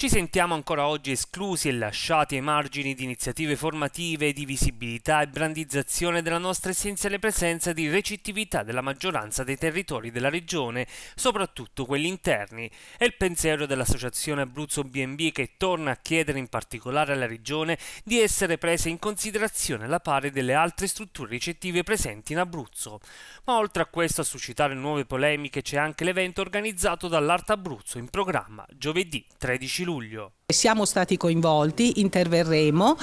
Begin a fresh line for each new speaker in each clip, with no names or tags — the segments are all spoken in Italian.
Ci sentiamo ancora oggi esclusi e lasciati ai margini di iniziative formative di visibilità e brandizzazione della nostra essenziale presenza di recettività della maggioranza dei territori della regione, soprattutto quelli interni. È il pensiero dell'Associazione Abruzzo BNB che torna a chiedere in particolare alla regione di essere presa in considerazione alla pari delle altre strutture ricettive presenti in Abruzzo. Ma oltre a questo a suscitare nuove polemiche c'è anche l'evento organizzato dall'Art Abruzzo in programma giovedì 13 luglio luglio
siamo stati coinvolti, interverremo,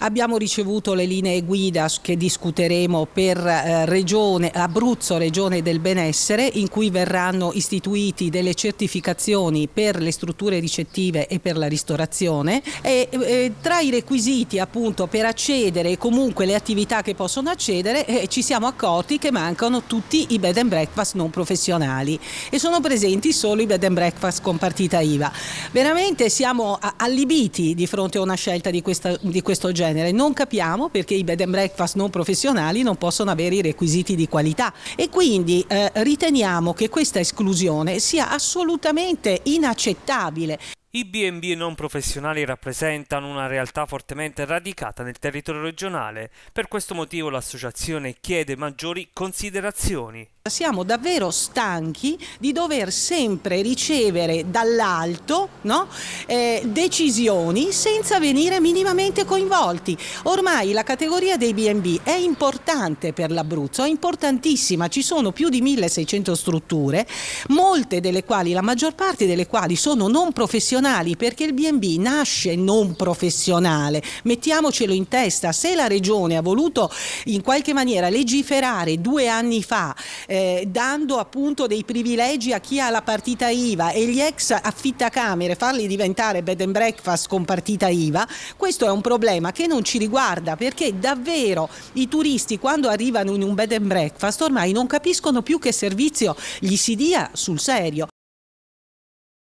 abbiamo ricevuto le linee guida che discuteremo per eh, regione, Abruzzo, regione del benessere, in cui verranno istituiti delle certificazioni per le strutture ricettive e per la ristorazione e, e tra i requisiti appunto per accedere e comunque le attività che possono accedere eh, ci siamo accorti che mancano tutti i bed and breakfast non professionali e sono presenti solo i bed and breakfast con partita IVA. Veramente siamo a allibiti di fronte a una scelta di, questa, di, questo genere. Non capiamo perché i bed and breakfast non professionali non possono avere i requisiti di qualità e quindi eh, riteniamo che questa esclusione sia assolutamente inaccettabile.
I B&B non professionali rappresentano una realtà fortemente radicata nel territorio regionale, per questo motivo l'associazione chiede maggiori considerazioni.
Siamo davvero stanchi di dover sempre ricevere dall'alto no? eh, decisioni senza venire minimamente coinvolti. Ormai la categoria dei B&B è importante per l'Abruzzo, è importantissima, ci sono più di 1600 strutture, molte delle quali, la maggior parte delle quali sono non professionali professionali, perché il BNB nasce non professionale, mettiamocelo in testa, se la Regione ha voluto in qualche maniera legiferare due anni fa eh, dando appunto dei privilegi a chi ha la partita IVA e gli ex affittacamere farli diventare bed and breakfast con partita IVA, questo è un problema che non ci riguarda perché davvero i turisti quando arrivano in un bed and breakfast ormai non capiscono più che servizio gli si dia sul serio